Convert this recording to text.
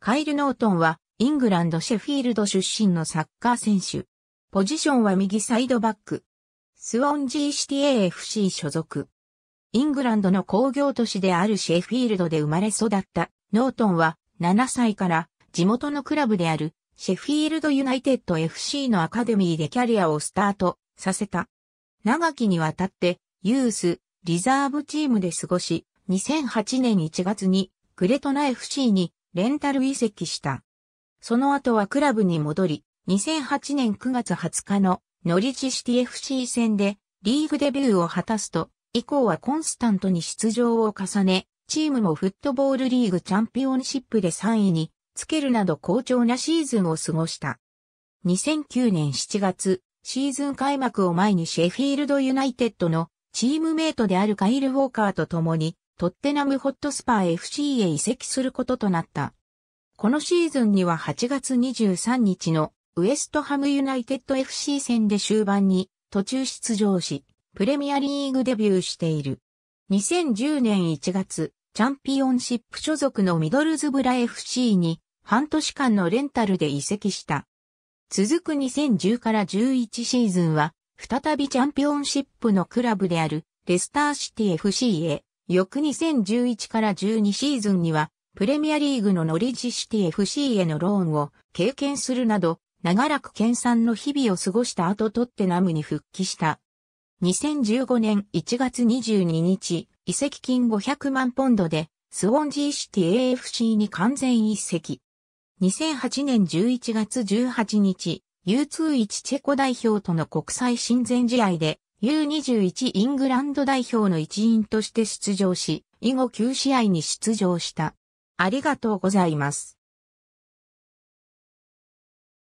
カイル・ノートンは、イングランド・シェフィールド出身のサッカー選手。ポジションは右サイドバック。スウォンジーシティ AFC 所属。イングランドの工業都市であるシェフィールドで生まれ育ったノートンは7歳から地元のクラブであるシェフィールドユナイテッド FC のアカデミーでキャリアをスタートさせた。長きにわたってユース、リザーブチームで過ごし、2008年1月にグレトナ FC にレンタル移籍した。その後はクラブに戻り、2008年9月20日のノリチシティ FC 戦でリーグデビューを果たすと、以降はコンスタントに出場を重ね、チームもフットボールリーグチャンピオンシップで3位につけるなど好調なシーズンを過ごした。2009年7月、シーズン開幕を前にシェフィールドユナイテッドのチームメイトであるカイル・ウォーカーと共にトッテナムホットスパー FC へ移籍することとなった。このシーズンには8月23日のウエストハムユナイテッド FC 戦で終盤に途中出場し、プレミアリーグデビューしている。2010年1月、チャンピオンシップ所属のミドルズブラ FC に半年間のレンタルで移籍した。続く2010から11シーズンは、再びチャンピオンシップのクラブであるレスターシティ FC へ翌2011から12シーズンには、プレミアリーグのノリジシティ FC へのローンを経験するなど、長らく研鑽の日々を過ごした後トッテナムに復帰した。2015年1月22日、移籍金500万ポンドで、スウォンジーシティ AFC に完全移籍。2008年11月18日、U21 チェコ代表との国際親善試合で、U21 イングランド代表の一員として出場し、以後9試合に出場した。ありがとうございます。